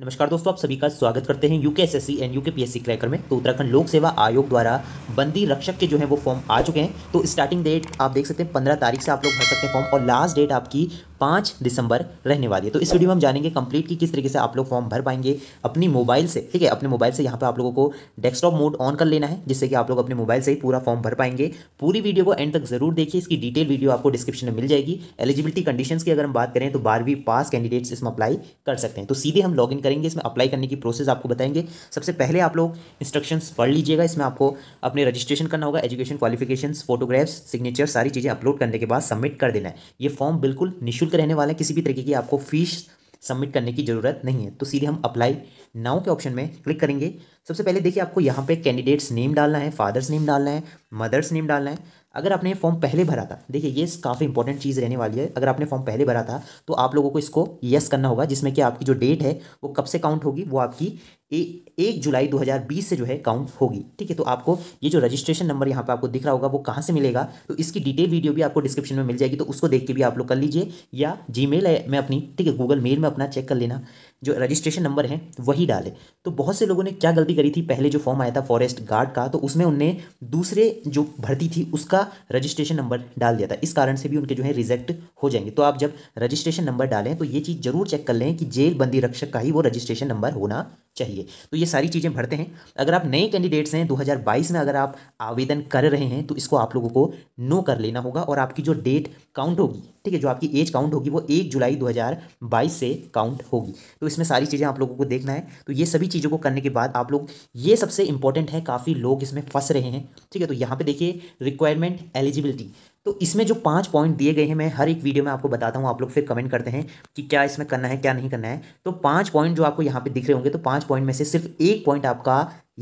नमस्कार दोस्तों आप सभी का स्वागत करते हैं UK S S C and UK P S C cracker में तो उत्तराखंड लोक सेवा आयोग द्वारा बंदी रक्षक के जो है वो फॉर्म आ चुके हैं तो स्टार्टिंग डेट आप देख सकते हैं पंद्रह तारीख से आप लोग भर सकते हैं फॉर्म और लास्ट डेट आपकी पाँच दिसंबर रहने वाली है तो इस वीडियो में हम जानेंगे कंप्लीट कि किस तरीके से आप लोग फॉर्म भर पाएंगे अपनी मोबाइल से ठीक है अपने मोबाइल से यहाँ पर आप लोगों को डेस्कटॉप मोड ऑन कर लेना है जिससे कि आप लोग अपने मोबाइल से ही पूरा फॉर्म भर पाएंगे पूरी वीडियो को एंड तक जरूर देखिए इसकी डिटेल वीडियो आपको डिस्क्रिप्शन में मिल जाएगी एलिजिबिलिटी कंडीशन की अगर हम बात करें तो बारहवीं पास कैंडिडेट्स इसमें अप्लाई कर सकते हैं तो सीधे हम लॉग करेंगे इसमें अप्लाई करने की प्रोसेस आपको बताएंगे सबसे पहले आप लोग इंस्ट्रक्शन पढ़ लीजिएगा इसमें आपको अपने रजिस्ट्रेशन करना होगा एजुकेशन क्वालिफिकेशन फोटोग्राफ्स सिग्नेचर सारी चीज़ें अपलोड करने के बाद सबमिट कर देना है ये फॉर्म बिल्कुल निःशुल्क निःशुल्क रहने वाला है किसी भी तरीके की आपको फीस सबमिट करने की ज़रूरत नहीं है तो सीधे हम अप्लाई नाउ के ऑप्शन में क्लिक करेंगे सबसे पहले देखिए आपको यहाँ पे कैंडिडेट्स नेम डालना है फादर्स नेम डालना है मदर्स नेम डालना है अगर आपने फॉर्म पहले भरा था देखिए ये काफ़ी इंपॉर्टेंट चीज़ रहने वाली है अगर आपने फॉर्म पहले भरा था तो आप लोगों को इसको यस करना होगा जिसमें कि आपकी जो डेट है वो कब से काउंट होगी वो आपकी ए, एक जुलाई 2020 से जो है काउंट होगी ठीक है तो आपको ये जो रजिस्ट्रेशन नंबर यहाँ पे आपको दिख रहा होगा वो कहाँ से मिलेगा तो इसकी डिटेल वीडियो भी आपको डिस्क्रिप्शन में मिल जाएगी तो उसको देख के भी आप लोग कर लीजिए या जी में अपनी ठीक है गूगल मेल में अपना चेक कर लेना जो रजिस्ट्रेशन नंबर है वही डाले तो बहुत से लोगों ने क्या गलती करी थी पहले जो फॉर्म आया था फॉरेस्ट गार्ड का तो उसमें उनने दूसरे जो भर्ती थी उसका रजिस्ट्रेशन नंबर डाल दिया था इस कारण से भी उनके जो है रिजेक्ट हो जाएंगे तो आप जब रजिस्ट्रेशन नंबर डालें तो ये चीज़ ज़रूर चेक कर लें कि जेल बंदी रक्षक का ही वो रजिस्ट्रेशन नंबर होना चाहिए तो ये सारी चीज़ें भरते हैं अगर आप नए कैंडिडेट्स हैं 2022 में अगर आप आवेदन कर रहे हैं तो इसको आप लोगों को नो कर लेना होगा और आपकी जो डेट काउंट होगी ठीक है जो आपकी एज काउंट होगी वो एक जुलाई 2022 से काउंट होगी तो इसमें सारी चीज़ें आप लोगों को देखना है तो ये सभी चीज़ों को करने के बाद आप लोग ये सबसे इंपॉर्टेंट है काफ़ी लोग इसमें फंस रहे हैं ठीक है तो यहाँ पर देखिए रिक्वायरमेंट एलिजिबिलिटी तो इसमें जो पांच पॉइंट दिए गए हैं मैं हर एक वीडियो में आपको बताता हूं आप लोग फिर कमेंट करते हैं कि क्या इसमें करना है क्या नहीं करना है तो पांच पॉइंट जो आपको यहां पे दिख रहे होंगे तो पांच पॉइंट में से सिर्फ एक पॉइंट आपका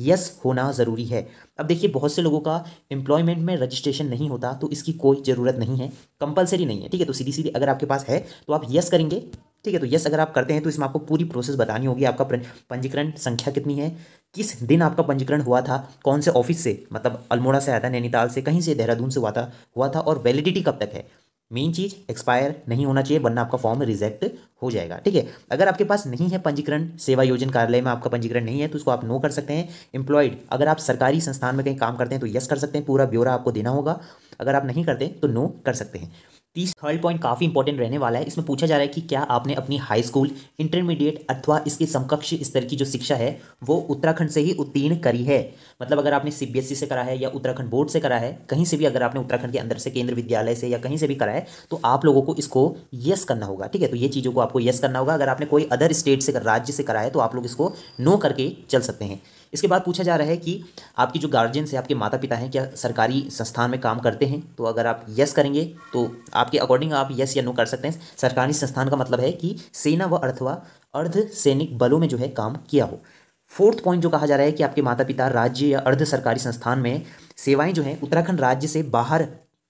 यस होना ज़रूरी है अब देखिए बहुत से लोगों का एम्प्लॉयमेंट में रजिस्ट्रेशन नहीं होता तो इसकी कोई ज़रूरत नहीं है कंपलसरी नहीं है ठीक है तो सीधी सीधी अगर आपके पास है तो आप यस करेंगे ठीक है तो यस अगर आप करते हैं तो इसमें आपको पूरी प्रोसेस बतानी होगी आपका पंजीकरण संख्या कितनी है किस दिन आपका पंजीकरण हुआ था कौन से ऑफिस से मतलब अल्मोड़ा से आया था नैनीताल से कहीं से देहरादून से हुआ था हुआ था और वैलिडिटी कब तक है मेन चीज़ एक्सपायर नहीं होना चाहिए वरना आपका फॉर्म रिजेक्ट हो जाएगा ठीक है अगर आपके पास नहीं है पंजीकरण सेवा योजन कार्यालय में आपका पंजीकरण नहीं है तो उसको आप नो कर सकते हैं इंप्लॉयड अगर आप सरकारी संस्थान में कहीं काम करते हैं तो यस कर सकते हैं पूरा ब्यौरा आपको देना होगा अगर आप नहीं करते तो नो कर सकते हैं तीस थर्ड पॉइंट काफ़ी इंपॉर्टेंट रहने वाला है इसमें पूछा जा रहा है कि क्या आपने अपनी हाई स्कूल इंटरमीडिएट अथवा इसके समकक्ष स्तर की जो शिक्षा है वो उत्तराखंड से ही उत्तीर्ण करी है मतलब अगर आपने सीबीएसई e से करा है या उत्तराखंड बोर्ड से करा है कहीं से भी अगर आपने उत्तराखंड के अंदर से केंद्र विद्यालय से या कहीं से भी करा है तो आप लोगों को इसको येस करना होगा ठीक है तो ये चीज़ों को आपको येस करना होगा अगर आपने कोई अदर स्टेट से राज्य से करा है तो आप लोग इसको नो करके चल सकते हैं इसके बाद पूछा जा रहा है कि आपकी जो गार्जियंस है आपके माता पिता हैं क्या सरकारी संस्थान में काम करते हैं तो अगर आप यस करेंगे तो आपके अकॉर्डिंग आप यस या नो कर सकते हैं सरकारी संस्थान का मतलब है कि सेना व अर्थवा अर्ध सैनिक बलों में जो है काम किया हो फोर्थ पॉइंट जो कहा जा रहा है कि आपके माता पिता राज्य या अर्ध सरकारी संस्थान में सेवाएं जो हैं उत्तराखंड राज्य से बाहर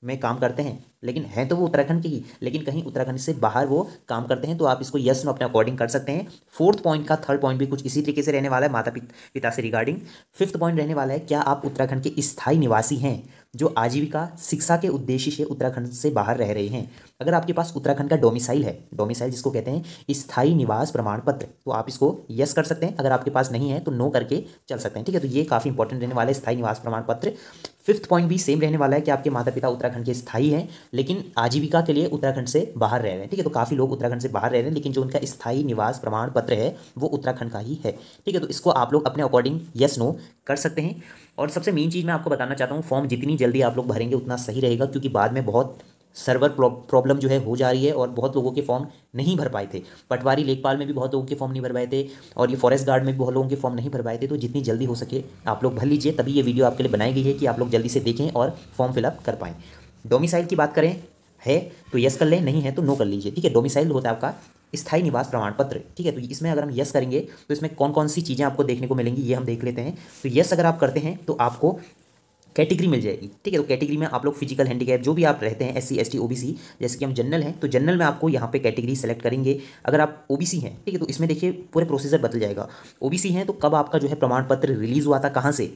में काम करते हैं लेकिन है तो वो उत्तराखंड के ही लेकिन कहीं उत्तराखंड से बाहर वो काम करते हैं तो आप इसको यस नो अपने अकॉर्डिंग कर सकते हैं फोर्थ पॉइंट का थर्ड पॉइंट भी कुछ इसी तरीके से रहने वाला है माता पिता से रिगार्डिंग फिफ्थ पॉइंट रहने वाला है क्या आप उत्तराखंड के स्थायी निवासी हैं जो आजीविका शिक्षा के उद्देश्य से उत्तराखंड से बाहर रह रहे हैं अगर आपके पास उत्तराखंड का डोमिसाइल है डोमिसाइल जिसको कहते हैं स्थायी निवास प्रमाण पत्र तो आप इसको यस कर सकते हैं अगर आपके पास नहीं है तो नो करके चल सकते हैं ठीक है तो ये काफ़ी इंपॉर्टेंट रहने वाला है स्थायी निवास प्रमाण पत्र फिफ्थ पॉइंट भी सेम रहने वाला है कि आपके माता पिता उत्तराखंड के स्थाई हैं लेकिन आजीविका के लिए उत्तराखंड से बाहर रह रहे हैं ठीक है तो काफ़ी लोग उत्तराखंड से बाहर रह रहे हैं लेकिन जो उनका स्थायी निवास प्रमाण पत्र है वो उत्तराखंड का ही है ठीक है तो इसको आप लोग अपने अकॉर्डिंग येस नो कर सकते हैं और सबसे मेन चीज़ मैं आपको बताना चाहता हूँ फॉर्म जितनी जल्दी आप लोग भरेंगे उतना सही रहेगा क्योंकि बाद में बहुत सर्वर प्रॉब्लम जो है हो जा रही है और बहुत लोगों के फॉर्म नहीं भर पाए थे पटवारी लेखपाल में भी बहुत लोगों के फॉर्म नहीं भर पाए थे और ये फॉरेस्ट गार्ड में भी बहुत लोगों के फॉर्म नहीं भर पाए थे तो जितनी जल्दी हो सके आप लोग भर लीजिए तभी ये वीडियो आपके लिए बनाई गई है कि आप लोग जल्दी से देखें और फॉर्म फिलअप कर पाएँ डोमिसाइल की बात करें है तो यस कर लें नहीं है तो नो कर लीजिए ठीक है डोमिसाइल होता है आपका स्थायी निवास प्रमाण पत्र ठीक है तो इसमें अगर हम यस करेंगे तो इसमें कौन कौन सी चीज़ें आपको देखने को मिलेंगी ये हम देख लेते हैं तो यस अगर आप करते हैं तो आपको कैटेगरी मिल जाएगी ठीक है तो कैटेगरी में आप लोग फिजिकल हैंडीकैप जो भी आप रहते हैं S C S T O B C जैसे कि हम जनरल हैं तो जनरल में आपको यहाँ पे कैटेगरी सेलेक्ट करेंगे अगर आप ओ बी सी हैं ठीक है तो इसमें देखिए पूरे प्रोसीजर बदल जाएगा ओ बी सी हैं तो कब आपका जो है प्रमाण पत्र रिलीज़ हुआ था कहाँ से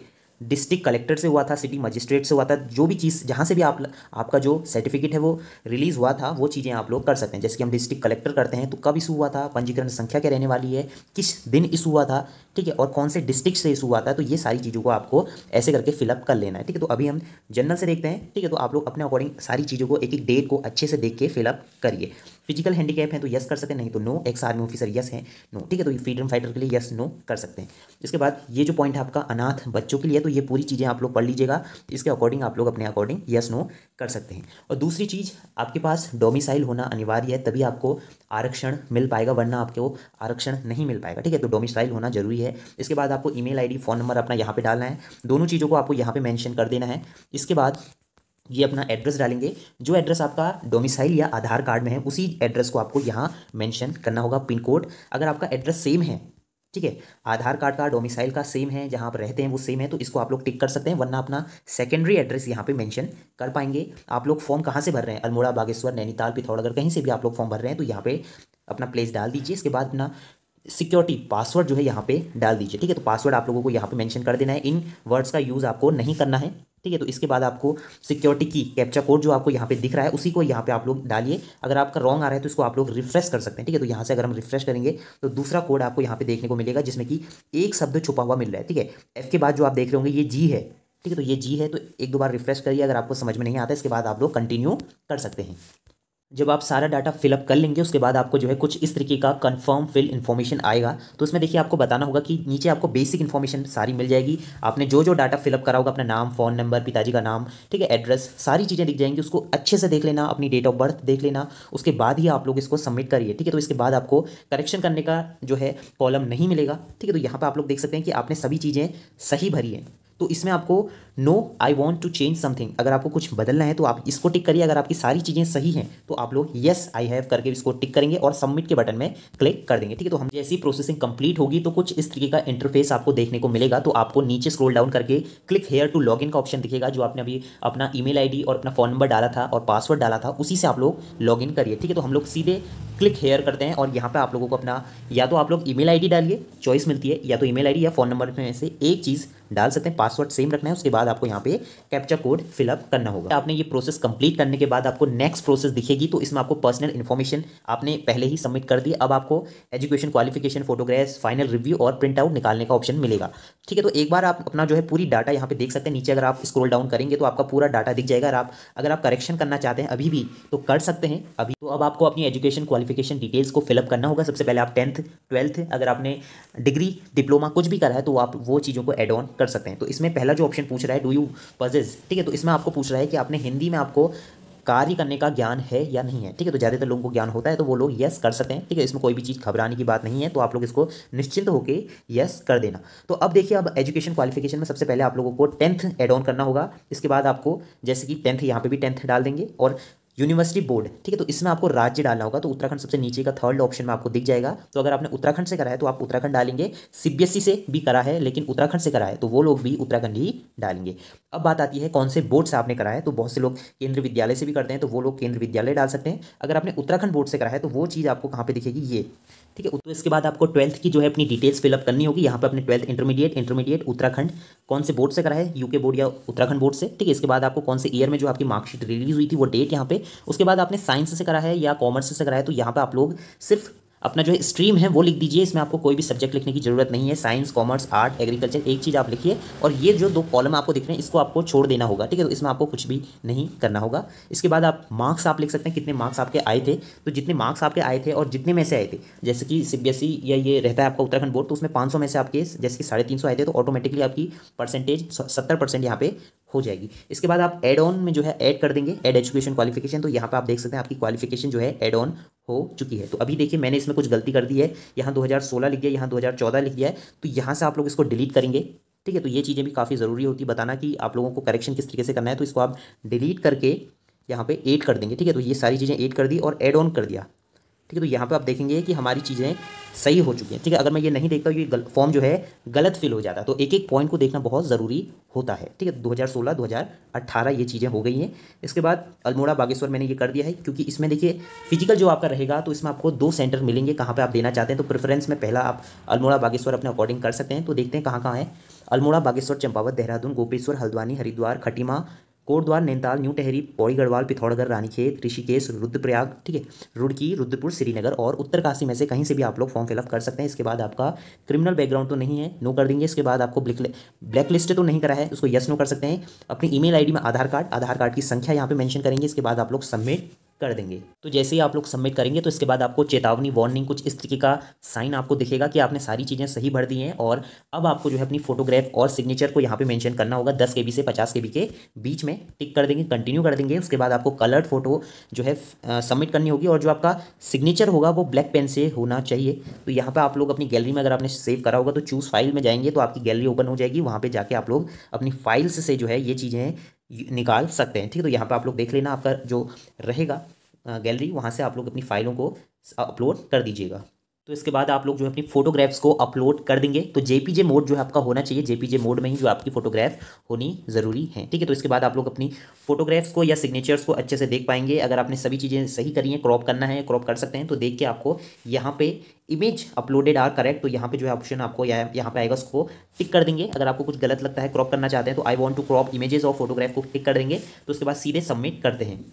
डिस्ट्रिक्ट कलेक्टर से हुआ था सिटी मजिस्ट्रेट से हुआ था जो भी चीज़ जहाँ से भी आप आपका जो सर्टिफिकेट है वो रिलीज़ हुआ था वो चीज़ें आप लोग कर सकते हैं जैसे कि हम डिस्ट्रिक्ट कलेक्टर करते हैं तो कब इशू हुआ था पंजीकरण संख्या क्या रहने वाली है किस दिन इशू हुआ था ठीक है और कौन से डिस्ट्रिक्ट से इशू हुआ था तो ये सारी चीज़ों को आपको ऐसे करके फिलअप कर लेना है ठीक है तो अभी हम जनरल से देखते हैं ठीक है तो आप लोग अपने अकॉर्डिंग सारी चीज़ों को एक एक डेट को अच्छे से देख के फिलअप करिए फिजिकल हैंडीकैप है तो यस कर सकते हैं नहीं तो no ex army officer yes है नो ठीक है तो फ्रीडम फाइटर के लिए यस नो कर सकते हैं इसके बाद ये जो पॉइंट है आपका अनाथ बच्चों के लिए तो ये पूरी चीज़ें आप लोग पढ़ लीजिएगा इसके अकॉर्डिंग आप लोग अपने अकॉर्डिंग यस नो कर सकते हैं और दूसरी चीज़ आपके पास डोमिसाइल होना अनिवार्य है तभी आपको आरक्षण मिल पाएगा वरना आपको आरक्षण नहीं मिल पाएगा ठीक है तो डोमिसाइल होना जरूरी है इसके बाद आपको ईमेल आईडी फ़ोन नंबर अपना यहाँ पे डालना है दोनों चीज़ों को आपको यहाँ पे मेंशन कर देना है इसके बाद ये अपना एड्रेस डालेंगे जो एड्रेस आपका डोमिसाइल या आधार कार्ड में है उसी एड्रेस को आपको यहाँ मेंशन करना होगा पिन कोड अगर आपका एड्रेस सेम है ठीक है आधार कार्ड का डोमिसाइल का सेम है जहाँ आप रहते हैं वो सेम है तो इसको आप लोग टिक कर सकते हैं वरना अपना सेकेंडरी एड्रेस यहाँ पे मेंशन कर पाएंगे आप लोग फॉर्म कहाँ से भर रहे हैं अल्मोड़ा बागेश्वर नैनीताल पिथौरागढ़ कहीं से भी आप लोग फॉर्म भर रहे हैं तो यहाँ पे अपना प्लेस डाल दीजिए इसके बाद अपना सिक्योरिटी पासवर्ड जो है यहाँ पर डाल दीजिए ठीक है तो पासवर्ड आप लोगों को यहाँ पर मैंशन कर देना है इन वर्ड्स का यूज़ आपको नहीं करना है ठीक है तो इसके बाद आपको सिक्योरिटी की कैप्चा कोड जो आपको यहाँ पे दिख रहा है उसी को यहाँ पे आप लोग डालिए अगर आपका रॉन्ग आ रहा है तो इसको आप लोग रिफ्रेश कर सकते हैं ठीक है तो यहाँ से अगर हम रिफ्रेश करेंगे तो दूसरा कोड आपको यहाँ पे देखने को मिलेगा जिसमें कि एक शब्द छुपा हुआ मिल रहा है ठीक है एफ के बाद जो आप देख रहे होंगे ये जी है ठीक है तो ये जी है तो एक दो बार रिफ्रेश करिए अगर आपको समझ में नहीं आता इसके बाद आप लोग कंटिन्यू कर सकते हैं जब आप सारा डाटा फिलअप कर लेंगे उसके बाद आपको जो है कुछ इस तरीके का कंफर्म फिल इन्फॉर्मेशन आएगा तो उसमें देखिए आपको बताना होगा कि नीचे आपको बेसिक इन्फॉर्मेशन सारी मिल जाएगी आपने जो जो डाटा फिलअप करा होगा अपना नाम फ़ोन नंबर पिताजी का नाम ठीक है एड्रेस सारी चीज़ें दिख जाएंगी उसको अच्छे से देख लेना अपनी डेट ऑफ बर्थ देख लेना उसके बाद ही आप लोग इसको सबमिट करिए ठीक है तो इसके बाद आपको करेक्शन करने का जो है कॉलम नहीं मिलेगा ठीक है तो यहाँ पर आप लोग देख सकते हैं कि आपने सभी चीज़ें सही भरी हैं तो इसमें आपको no I want to change something अगर आपको कुछ बदलना है तो आप इसको टिक करिए अगर आपकी सारी चीज़ें सही हैं तो आप लोग येस आई हैव करके इसको टिक करेंगे और सबमिट के बटन में क्लिक कर देंगे ठीक है तो हम जैसी प्रोसेसिंग कंप्लीट होगी तो कुछ इस तरीके का इंटरफेस आपको देखने को मिलेगा तो आपको नीचे स्क्रोल डाउन करके क्लिक हेयर टू लॉग का ऑप्शन दिखेगा जो आपने अभी अपना ई मेल और अपना फ़ोन नंबर डाला था और पासवर्ड डाला था उसी से आप लोग लॉग करिए ठीक है तो हम लोग सीधे क्लिक हेयर करते हैं और यहाँ पर आप लोगों को अपना या तो आप लोग ई मेल डालिए चॉइस मिलती है या तो ई मेल या फ़ोन नंबर में से एक चीज़ डाल सकते हैं पासवर्ड सेम रखना है उसके बाद आपको यहाँ पे कैप्चा कोड फिलअप करना होगा आपने ये प्रोसेस कंप्लीट करने के बाद आपको नेक्स्ट प्रोसेस दिखेगी तो इसमें आपको पर्सनल इन्फॉर्मेशन आपने पहले ही सबमिट कर दी अब आपको education qualification photographs final review और प्रिंट आउट निकालने का ऑप्शन मिलेगा ठीक है तो एक बार आप अपना जो है पूरी डाटा यहाँ पे देख सकते हैं नीचे अगर आप स्क्रोल डाउन करेंगे तो आपका पूरा डाटा दिख जाएगा अगर आप अगर आप करेक्शन करना चाहते हैं अभी भी तो कर सकते हैं अभी तो अब आपको अपनी एजुकेशन क्वालिफिकेशन डिटेल्स को फिलअप करना होगा सबसे पहले आप टेंथ ट्वेल्थ अगर आपने डिग्री डिप्लोमा कुछ भी करा है तो आप वो चीज़ों को एड ऑन कर सकते हैं तो इस इसमें पहला जो ऑप्शन पूछ रहा है डू यू पजेज ठीक है तो इसमें आपको पूछ रहा है कि आपने हिंदी में आपको कार्य करने का ज्ञान है या नहीं है ठीक है तो ज़्यादातर लोगों को ज्ञान होता है तो वो लोग यस कर सकते हैं ठीक है इसमें कोई भी चीज़ घबराने की बात नहीं है तो आप लोग इसको निश्चिंत होकर यस कर देना तो अब देखिए अब एजुकेशन क्वालिफिकेशन में सबसे पहले आप लोगों को टेंथ एड ऑन करना होगा इसके बाद आपको जैसे कि टेंथ यहाँ पर भी टेंथ डाल देंगे और यूनिवर्सिटी बोर्ड ठीक है तो इसमें आपको राज्य डालना होगा तो उत्तराखंड सबसे नीचे का थर्ड ऑप्शन में आपको दिख जाएगा तो अगर आपने उत्तराखंड से करा है तो आप उत्तराखंड डालेंगे सीबीएसई e से भी करा है लेकिन उत्तराखंड से करा है तो वो लोग भी उत्तराखंड ही डालेंगे अब बात आती है कौन से बोर्ड से आपने करा है तो बहुत से लोग केंद्रीय विद्यालय से भी करते हैं तो वो लोग केंद्रीय विद्यालय डाल सकते हैं अगर आपने उत्तराखंड बोर्ड से करा है तो वो चीज़ आपको कहाँ पर दिखेगी ये ठीक है तो इसके बाद आपको ट्वेल्थ की जो है अपनी डिटेल्स फिलअप करनी होगी यहाँ पर अपने ट्वेल्थ इंटरमीडिएट इंटरमीडिएट उत्तराखंड कौन से बोर्ड से करा है यूके बोर्ड या उत्तराखंड बोर्ड से ठीक है इसके बाद आपको कौन से ईयर में जो आपकी मार्कशीट रिलीज हुई थी वो डेट यहाँ पे उसके बाद आपने साइंस से करा है या कॉमर्स से करा है तो यहाँ पर आप लोग सिर्फ अपना जो स्ट्रीम है वो लिख दीजिए इसमें आपको कोई भी सब्जेक्ट लिखने की जरूरत नहीं है साइंस कॉमर्स आर्ट एग्रीकल्चर एक चीज़ आप लिखिए और ये जो दो कॉलम आपको दिख रहे हैं इसको आपको छोड़ देना होगा ठीक है तो इसमें आपको कुछ भी नहीं करना होगा इसके बाद आप मार्क्स आप लिख सकते हैं कितने मार्क्स आपके आए थे तो जितने मार्क्स आपके आए थे और जितने में से आए थे जैसे कि सी e या ये रहता है आपका उत्तराखंड बोर्ड तो उसमें पाँच में से आपके जैसे कि साढ़े आए थे तो ऑटोमेटिकली आपकी परसेंटेज सत्तर परसेंट यहाँ पे हो जाएगी इसके बाद आप एड ऑन में जो है ऐड कर देंगे एड एजुकेशन क्वालिफिकेशन तो यहाँ पर आप देख सकते हैं आपकी क्वालिफिकेशन जो है एड ऑन हो चुकी है तो अभी देखिए मैंने इसमें कुछ गलती कर दी है यहाँ 2016 लिख दिया यहाँ 2014 लिख दिया है तो यहाँ से आप लोग इसको डिलीट करेंगे ठीक है तो ये चीज़ें भी काफ़ी ज़रूरी होती है बताना कि आप लोगों को करेक्शन किस तरीके से करना है तो इसको आप डिलीट करके यहाँ पे ऐड कर देंगे ठीक है तो ये सारी चीज़ें ऐड कर दी और ऐड ऑन कर दिया ठीक है तो यहाँ पर आप देखेंगे कि हमारी चीज़ें सही हो चुकी हैं ठीक है अगर मैं ये नहीं देखता ये फॉर्म जो है गलत फिल हो जाता है तो एक एक पॉइंट को देखना बहुत ज़रूरी होता है ठीक है 2016 2018 ये चीज़ें हो गई हैं इसके बाद अल्मोड़ा बागेश्वर मैंने ये कर दिया है क्योंकि इसमें देखिए फिजिकल जो आपका रहेगा तो इसमें आपको दो सेंटर मिलेंगे कहाँ पर आप देना चाहते हैं तो प्रेफरेंस में पहला आप अल्मोड़ा बागेश्वर अपने अकॉर्डिंग कर सकते हैं तो देखते हैं कहाँ कहाँ है अल्मोड़ा बागेश्वर चंपावत देहरादून गोपेश्वर हल्द्वानी हरिद्वार खटीमा कोटद्वार नैनताल न्यू टेहरी पौड़ी गढ़वाल पिथौड़गढ़ रानीखेत ऋषिकेश रुद्रप्रयाग ठीक है रुड़की रुद्रपुर श्रीनगर और उत्तरकाशी में से कहीं से भी आप लोग फॉर्म फिलअप कर सकते हैं इसके बाद आपका क्रिमिनल बैकग्राउंड तो नहीं है नो कर देंगे इसके बाद आपको ब्लैक लिस्ट तो नहीं करा है उसको यस नो कर सकते हैं अपनी ईमेल मेल में आधार कार्ड आधार कार्ड की संख्या यहाँ पर मैंशन करेंगे इसके बाद आप लोग सबमिट कर देंगे तो जैसे ही आप लोग सबमिट करेंगे तो इसके बाद आपको चेतावनी वार्निंग कुछ इस तरीके का साइन आपको दिखेगा कि आपने सारी चीज़ें सही भर दी हैं और अब आपको जो है अपनी फोटोग्राफ और सिग्नेचर को यहाँ पे मेंशन करना होगा दस के से पचास के के बीच में टिक कर देंगे कंटिन्यू कर देंगे उसके बाद आपको कलर्ड फोटो जो है सबमिट करनी होगी और जो आपका सिग्नेचर होगा वो ब्लैक पेन से होना चाहिए तो यहाँ पर आप लोग अपनी गैलरी में अगर आपने सेव करा होगा तो चूज़ फाइल में जाएंगे तो आपकी गैलरी ओपन हो जाएगी वहाँ पर जाके आप लोग अपनी फाइल्स से जो है ये चीज़ें निकाल सकते हैं ठीक है तो यहाँ पर आप लोग देख लेना आपका जो रहेगा गैलरी वहाँ से आप लोग अपनी फाइलों को अपलोड कर दीजिएगा तो इसके बाद आप लोग जो है अपनी फोटोग्राफ्स को अपलोड कर देंगे तो जेपीजे मोड जो है आपका होना चाहिए जेपीजे मोड में ही जो आपकी फोटोग्राफ होनी ज़रूरी है ठीक है तो इसके बाद आप लोग अपनी फोटोग्राफ्स को या सिग्नेचर्स को अच्छे से देख पाएंगे अगर आपने सभी चीज़ें सही करी हैं क्रॉप करना है क्रॉप कर सकते हैं तो देख के आपको यहाँ पे इमेज अपलोडेड आर करेक्ट तो यहाँ पे जो है ऑप्शन आपको या, यहाँ पे आएगा उसको टिक कर देंगे अगर आपको कुछ गलत लगता है क्रॉप करना चाहते हैं तो I want to crop images और फोटोग्राफ को टिक कर देंगे तो उसके बाद सीधे सबमिट करते हैं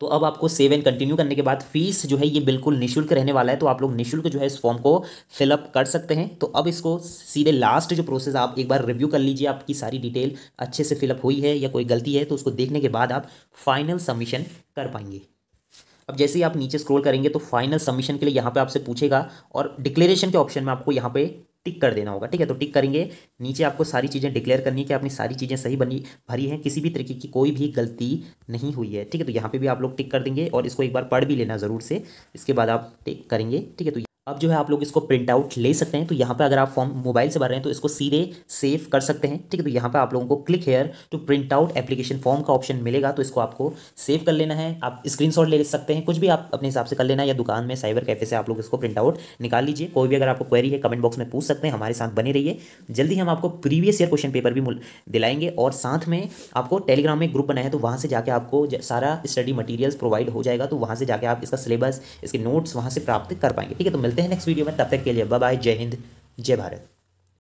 तो अब आपको सेव एंड कंटिन्यू करने के बाद फीस जो है ये बिल्कुल निःशुल्क रहने वाला है तो आप लोग निःशुल्क जो है इस फॉर्म को फिलअप कर सकते हैं तो अब इसको सीधे लास्ट जो प्रोसेस आप एक बार रिव्यू कर लीजिए आपकी सारी डिटेल अच्छे से फिलअप हुई है या कोई गलती है तो उसको देखने के बाद आप फाइनल सबमिशन कर पाएंगे अब जैसे ही आप नीचे स्क्रॉल करेंगे तो फाइनल सबमिशन के लिए यहाँ पे आपसे पूछेगा और डिक्लेरेशन के ऑप्शन में आपको यहाँ पे टिक कर देना होगा ठीक है तो टिक करेंगे नीचे आपको सारी चीज़ें डिक्लेयर करनी है कि आपने सारी चीज़ें सही बनी भरी हैं किसी भी तरीके की कोई भी गलती नहीं हुई है ठीक है तो यहाँ पे भी आप लोग टिक कर देंगे और इसको एक बार पढ़ भी लेना ज़रूर से इसके बाद आप टिक करेंगे ठीक है तो अब जो है आप लोग इसको प्रिंट आउट ले सकते हैं तो यहाँ पे अगर आप फॉर्म मोबाइल से भर रहे हैं तो इसको सीधे सेव कर सकते हैं ठीक है तो यहाँ पे आप लोगों को click here to print out application form का ऑप्शन मिलेगा तो इसको आपको सेव कर लेना है आप स्क्रीनशॉट ले सकते हैं कुछ भी आप अपने हिसाब से कर लेना या दुकान में साइबर कैफे से आप लोग इसको प्रिंट आउट निकाल लीजिए कोई भी अगर आपको क्वेरी है कमेंट बॉक्स में पूछ सकते हैं हमारे साथ बने रहिए जल्दी हम आपको प्रीवियस ईयर क्वेश्चन पेपर भी दिलाएंगे और साथ में आपको टेलीग्राम में ग्रुप बनाया है तो वहाँ से जाकर आपको सारा स्टडी मटीरियल्स प्रोवाइड हो जाएगा तो वहाँ से जाकर आप इसका सिलेबस इसके नोट्स वहाँ से प्राप्त कर पाएंगे ठीक है तो मिलते हैं नेक्स्ट वीडियो में तब तक के लिए बाय जय हिंद जय भारत